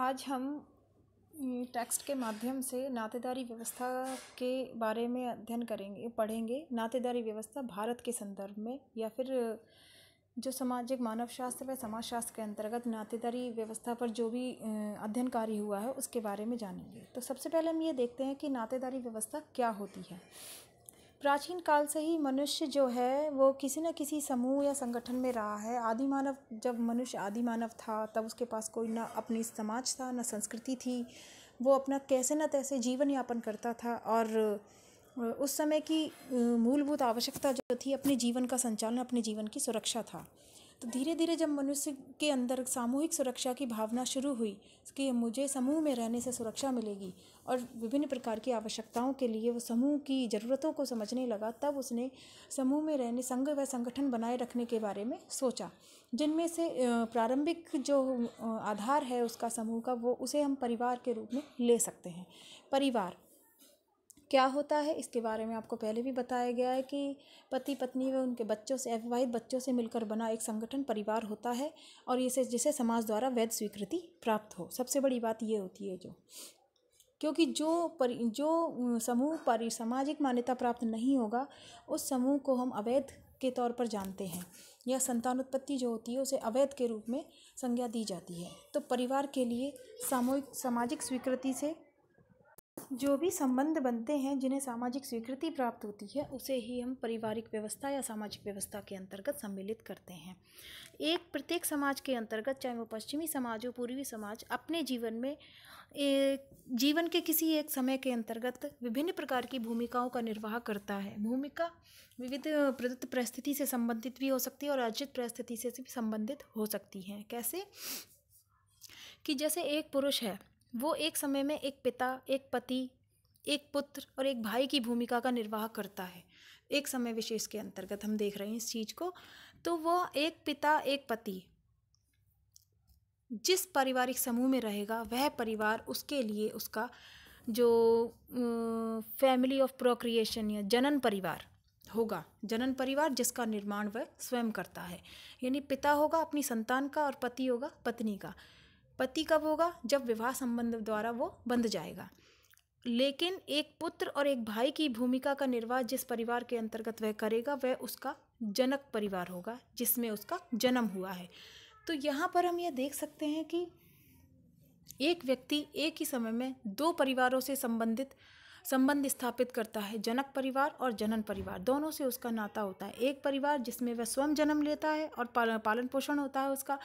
आज हम टेक्स्ट के माध्यम से नातेदारी व्यवस्था के बारे में अध्ययन करेंगे पढ़ेंगे नातेदारी व्यवस्था भारत के संदर्भ में या फिर जो सामाजिक मानव शास्त्र व समाज शास्त्र के अंतर्गत नातेदारी व्यवस्था पर जो भी अध्ययन कार्य हुआ है उसके बारे में जानेंगे तो सबसे पहले हम ये देखते हैं कि नातेदारी व्यवस्था क्या होती है प्राचीन काल से ही मनुष्य जो है वो किसी न किसी समूह या संगठन में रहा है आदि मानव जब मनुष्य आदि मानव था तब उसके पास कोई ना अपनी समाज था ना संस्कृति थी वो अपना कैसे न तैसे जीवन यापन करता था और उस समय की मूलभूत आवश्यकता जो थी अपने जीवन का संचालन अपने जीवन की सुरक्षा था तो धीरे धीरे जब मनुष्य के अंदर सामूहिक सुरक्षा की भावना शुरू हुई कि मुझे समूह में रहने से सुरक्षा मिलेगी और विभिन्न प्रकार की आवश्यकताओं के लिए वो समूह की ज़रूरतों को समझने लगा तब उसने समूह में रहने संघ व संगठन बनाए रखने के बारे में सोचा जिनमें से प्रारंभिक जो आधार है उसका समूह का वो उसे हम परिवार के रूप में ले सकते हैं परिवार क्या होता है इसके बारे में आपको पहले भी बताया गया है कि पति पत्नी व उनके बच्चों से अविवाहित बच्चों से मिलकर बना एक संगठन परिवार होता है और इसे जिसे समाज द्वारा वैध स्वीकृति प्राप्त हो सबसे बड़ी बात ये होती है जो क्योंकि जो परि जो समूह परि सामाजिक मान्यता प्राप्त नहीं होगा उस समूह को हम अवैध के तौर पर जानते हैं या संतान उत्पत्ति जो होती है उसे अवैध के रूप में संज्ञा दी जाती है तो परिवार के लिए सामूहिक सामाजिक स्वीकृति से जो भी संबंध बनते हैं जिन्हें सामाजिक स्वीकृति प्राप्त होती है उसे ही हम पारिवारिक व्यवस्था या सामाजिक व्यवस्था के अंतर्गत सम्मिलित करते हैं एक प्रत्येक समाज के अंतर्गत चाहे वो पश्चिमी समाज हो पूर्वी समाज अपने जीवन में एक जीवन के किसी एक समय के अंतर्गत विभिन्न प्रकार की भूमिकाओं का निर्वाह करता है भूमिका विविध प्रदत्त परिस्थिति से संबंधित भी हो सकती है और अर्जित परिस्थिति से भी संबंधित हो सकती है कैसे कि जैसे एक पुरुष है वो एक समय में एक पिता एक पति एक पुत्र और एक भाई की भूमिका का निर्वाह करता है एक समय विशेष के अंतर्गत हम देख रहे हैं इस चीज़ को तो वह एक पिता एक पति जिस पारिवारिक समूह में रहेगा वह परिवार उसके लिए उसका जो फैमिली ऑफ प्रोक्रिएशन या जनन परिवार होगा जनन परिवार जिसका निर्माण वह स्वयं करता है यानी पिता होगा अपनी संतान का और पति होगा पत्नी का पति कब होगा जब विवाह संबंध द्वारा वो बंध जाएगा लेकिन एक पुत्र और एक भाई की भूमिका का निर्वाह जिस परिवार के अंतर्गत वह करेगा वह उसका जनक परिवार होगा जिसमें उसका जन्म हुआ है तो यहाँ पर हम यह देख सकते हैं कि एक व्यक्ति एक ही समय में दो परिवारों से संबंधित संबंध स्थापित करता है जनक परिवार और जनन परिवार दोनों से उसका नाता होता है एक परिवार जिसमें वह स्वयं जन्म लेता है और पालन पोषण होता है उसका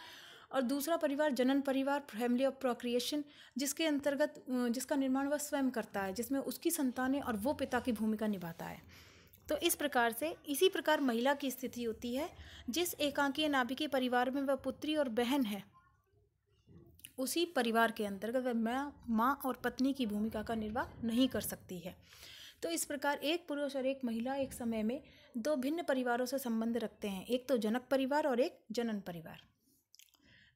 और दूसरा परिवार जनन परिवार फैमिली ऑफ प्रोक्रिएशन जिसके अंतर्गत जिसका निर्माण वह स्वयं करता है जिसमें उसकी संतानें और वो पिता की भूमिका निभाता है तो इस प्रकार से इसी प्रकार महिला की स्थिति होती है जिस एकांकीय नाभिकीय परिवार में वह पुत्री और बहन है उसी परिवार के अंतर्गत वह मैं माँ और पत्नी की भूमिका का निर्वाह नहीं कर सकती है तो इस प्रकार एक पुरुष और एक महिला एक समय में दो भिन्न परिवारों से संबंध रखते हैं एक तो जनक परिवार और एक जनन परिवार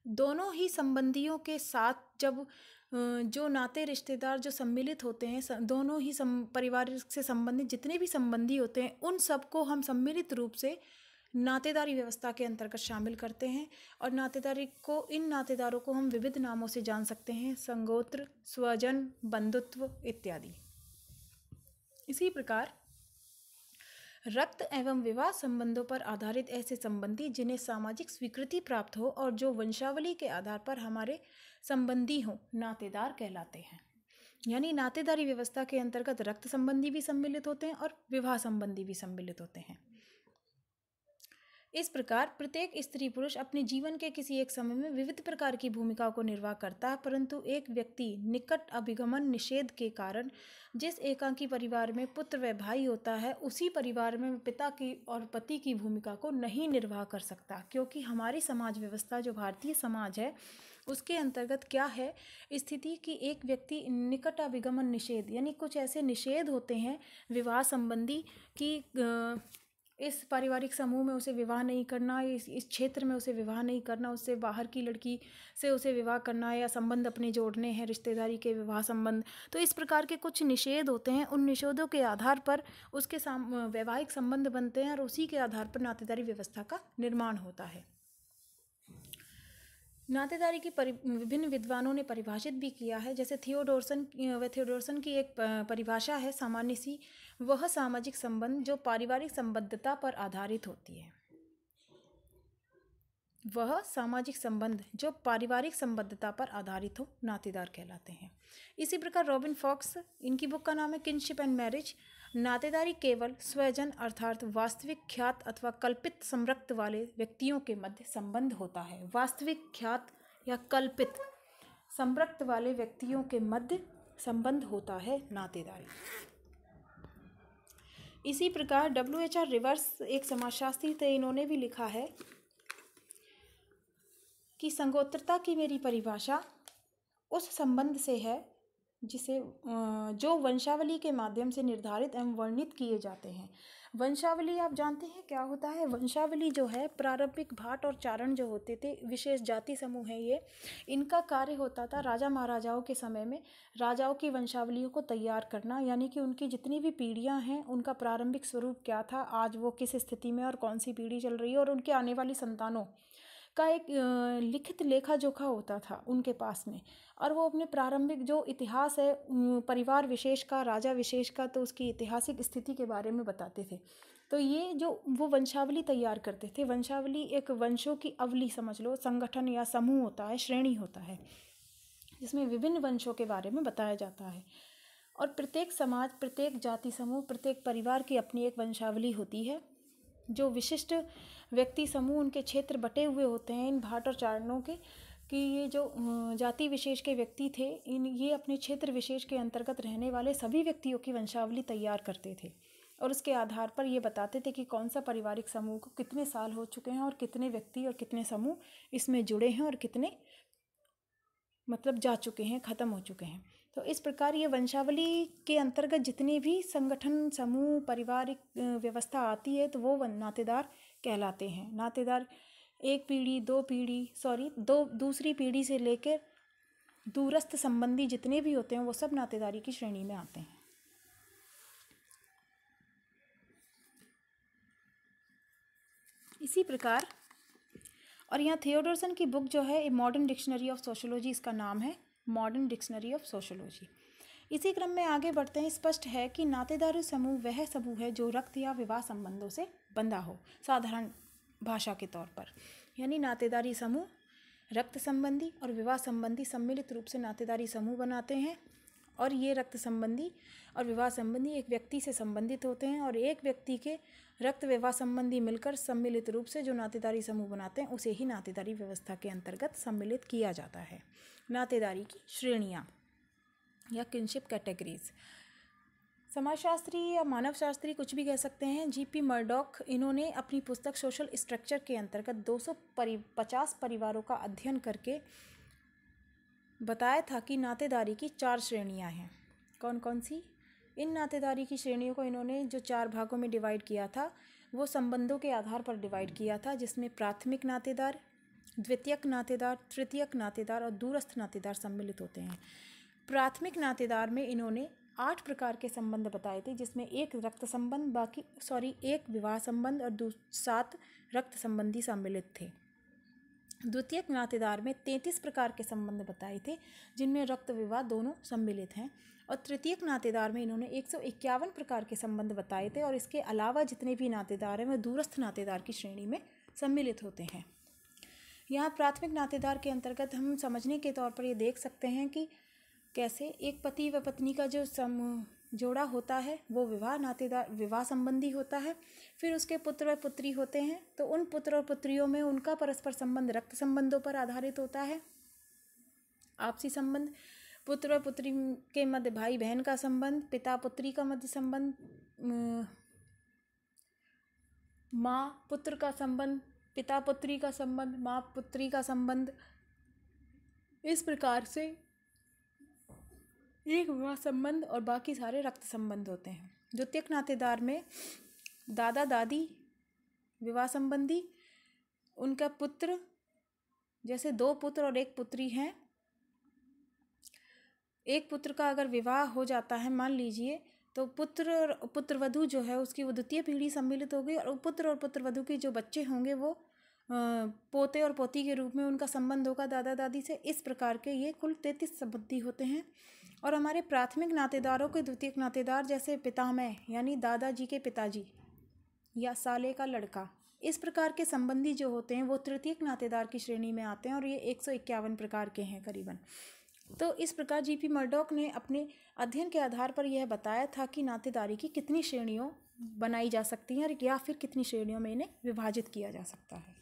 दोनों ही संबंधियों के साथ जब जो नाते रिश्तेदार जो सम्मिलित होते हैं दोनों ही सम परिवार से संबंधित जितने भी संबंधी होते हैं उन सबको हम सम्मिलित रूप से नातेदारी व्यवस्था के अंतर्गत शामिल करते हैं और नातेदारी को इन नातेदारों को हम विविध नामों से जान सकते हैं संगोत्र स्वजन बंधुत्व इत्यादि इसी प्रकार रक्त एवं विवाह संबंधों पर आधारित ऐसे संबंधी जिन्हें सामाजिक स्वीकृति प्राप्त हो और जो वंशावली के आधार पर हमारे संबंधी हों नातेदार कहलाते हैं यानी नातेदारी व्यवस्था के अंतर्गत रक्त संबंधी भी सम्मिलित होते हैं और विवाह संबंधी भी सम्मिलित होते हैं इस प्रकार प्रत्येक स्त्री पुरुष अपने जीवन के किसी एक समय में विविध प्रकार की भूमिका को निर्वाह करता है परंतु एक व्यक्ति निकट अभिगमन निषेध के कारण जिस एकांकी परिवार में पुत्र व भाई होता है उसी परिवार में पिता की और पति की भूमिका को नहीं निर्वाह कर सकता क्योंकि हमारी समाज व्यवस्था जो भारतीय समाज है उसके अंतर्गत क्या है स्थिति कि एक व्यक्ति निकट अभिगमन निषेध यानी कुछ ऐसे निषेध होते हैं विवाह संबंधी कि इस पारिवारिक समूह में उसे विवाह नहीं करना इस इस क्षेत्र में उसे विवाह नहीं करना उससे बाहर की लड़की से उसे विवाह करना या संबंध अपने जोड़ने हैं रिश्तेदारी के विवाह संबंध तो इस प्रकार के कुछ निषेध होते हैं उन निषेधों के आधार पर उसके वैवाहिक संबंध बनते हैं और उसी के आधार पर नातेदारी व्यवस्था का निर्माण होता है नातेदारी की विभिन्न विद्वानों ने परिभाषित भी किया है जैसे थियोडोरसन व थियोडोरसन की एक परिभाषा है सामान्य सी वह सामाजिक संबंध जो पारिवारिक संबद्धता पर आधारित होती है वह सामाजिक संबंध जो पारिवारिक संबद्धता पर आधारित हो नातेदार कहलाते हैं इसी प्रकार रॉबिन फॉक्स इनकी बुक का नाम है किनशिप एंड मैरिज नातेदारी केवल स्वजन अर्थात वास्तविक ख्यात अथवा कल्पित समृक्त वाले व्यक्तियों के मध्य संबंध होता है वास्तविक ख्यात या कल्पित समृक्त वाले व्यक्तियों के मध्य संबंध होता है नातेदारी इसी प्रकार डब्ल्यू एच आर रिवर्स एक समाजशास्त्री थे इन्होंने भी लिखा है कि संगोत्रता की मेरी परिभाषा उस संबंध से है जिसे जो वंशावली के माध्यम से निर्धारित एवं वर्णित किए जाते हैं वंशावली आप जानते हैं क्या होता है वंशावली जो है प्रारंभिक भाट और चारण जो होते थे विशेष जाति समूह है ये इनका कार्य होता था राजा महाराजाओं के समय में राजाओं की वंशावलियों को तैयार करना यानी कि उनकी जितनी भी पीढ़ियाँ हैं उनका प्रारंभिक स्वरूप क्या था आज वो किस स्थिति में और कौन सी पीढ़ी चल रही है और उनके आने वाली संतानों का एक लिखित लेखा जोखा होता था उनके पास में और वो अपने प्रारंभिक जो इतिहास है परिवार विशेष का राजा विशेष का तो उसकी ऐतिहासिक स्थिति के बारे में बताते थे तो ये जो वो वंशावली तैयार करते थे वंशावली एक वंशों की अवली समझ लो संगठन या समूह होता है श्रेणी होता है जिसमें विभिन्न वंशों के बारे में बताया जाता है और प्रत्येक समाज प्रत्येक जाति समूह प्रत्येक परिवार की अपनी एक वंशावली होती है जो विशिष्ट व्यक्ति समूह उनके क्षेत्र बटे हुए होते हैं इन भाट और चारणों के कि ये जो जाति विशेष के व्यक्ति थे इन ये अपने क्षेत्र विशेष के अंतर्गत रहने वाले सभी व्यक्तियों की वंशावली तैयार करते थे और उसके आधार पर ये बताते थे कि कौन सा पारिवारिक समूह को कितने साल हो चुके हैं और कितने व्यक्ति और कितने समूह इसमें जुड़े हैं और कितने मतलब जा चुके हैं ख़त्म हो चुके हैं तो इस प्रकार ये वंशावली के अंतर्गत जितने भी संगठन समूह पारिवारिक व्यवस्था आती है तो वो नातेदार कहलाते हैं नातेदार एक पीढ़ी दो पीढ़ी सॉरी दो दूसरी पीढ़ी से लेकर दूरस्थ संबंधी जितने भी होते हैं वो सब नातेदारी की श्रेणी में आते हैं इसी प्रकार और यहाँ थियोडोरसन की बुक जो है a modern dictionary of sociology इसका नाम है मॉडर्न डिक्शनरी ऑफ सोशोलॉजी इसी क्रम में आगे बढ़ते हैं स्पष्ट है कि नातेदार समूह वह समूह है जो रक्त या विवाह संबंधों से बंधा हो साधारण भाषा के तौर पर यानी नातेदारी समूह रक्त संबंधी और विवाह संबंधी सम्मिलित रूप से नातेदारी समूह बनाते हैं और ये रक्त संबंधी और विवाह संबंधी एक व्यक्ति से संबंधित होते हैं और एक व्यक्ति के रक्त विवाह संबंधी मिलकर सम्मिलित रूप से जो नातेदारी समूह बनाते हैं उसे ही नातेदारी व्यवस्था के अंतर्गत सम्मिलित किया जाता है नातेदारी की श्रेणियाँ या किनशिप कैटेगरीज समाजशास्त्री या मानव शास्त्री कुछ भी कह सकते हैं जीपी मर्डॉक इन्होंने अपनी पुस्तक सोशल स्ट्रक्चर के अंतर्गत 250 परि, परिवारों का अध्ययन करके बताया था कि नातेदारी की चार श्रेणियां हैं कौन कौन सी इन नातेदारी की श्रेणियों को इन्होंने जो चार भागों में डिवाइड किया था वो संबंधों के आधार पर डिवाइड किया था जिसमें प्राथमिक नातेदार द्वितीयक नातेदार तृतीयक नातेदार और दूरस्थ नातेदार सम्मिलित होते हैं प्राथमिक नातेदार में इन्होंने आठ प्रकार के संबंध बताए थे जिसमें एक रक्त संबंध बाकी सॉरी एक विवाह संबंध और सात रक्त संबंधी सम्मिलित थे द्वितीयक नातेदार में तैंतीस प्रकार के संबंध बताए थे जिनमें रक्त विवाह दोनों सम्मिलित हैं और तृतीयक नातेदार में इन्होंने एक सौ इक्यावन प्रकार के संबंध बताए थे और इसके अलावा जितने भी नातेदार हैं वह दूरस्थ नातेदार की श्रेणी में सम्मिलित होते हैं यहाँ प्राथमिक नातेदार के अंतर्गत हम समझने के तौर पर ये देख सकते हैं कि कैसे एक पति व पत्नी का जो सम जोड़ा होता है वो विवाह नातेदार विवाह संबंधी होता है फिर उसके पुत्र व पुत्री होते हैं तो उन पुत्र और पुत्रियों में उनका परस्पर संबंध रक्त संबंधों पर आधारित होता है आपसी संबंध पुत्र व पुत्री के मध्य भाई बहन का संबंध पिता पुत्री का मध्य संबंध माँ पुत्र का संबंध पिता पुत्री का संबंध माँ पुत्री का संबंध इस प्रकार से एक विवाह संबंध और बाकी सारे रक्त संबंध होते हैं द्वितीयक नातेदार में दादा दादी विवाह संबंधी उनका पुत्र जैसे दो पुत्र और एक पुत्री हैं एक पुत्र का अगर विवाह हो जाता है मान लीजिए तो पुत्र और पुत्रवधु जो है उसकी वो द्वितीय पीढ़ी सम्मिलित हो गई और पुत्र और पुत्रवधु के जो बच्चे होंगे वो पोते और पोती के रूप में उनका संबंध होगा दादा दादी से इस प्रकार के ये कुल तैंतीस संबंधी होते हैं और हमारे प्राथमिक नातेदारों के द्वितीय नातेदार जैसे पितामह यानी दादाजी के पिताजी या साले का लड़का इस प्रकार के संबंधी जो होते हैं वो तृतीय नातेदार की श्रेणी में आते हैं और ये एक सौ इक्यावन प्रकार के हैं करीबन तो इस प्रकार जीपी मर्डोक ने अपने अध्ययन के आधार पर यह बताया था कि नातेदारी की कितनी श्रेणियों बनाई जा सकती हैं और या फिर कितनी श्रेणियों में इन्हें विभाजित किया जा सकता है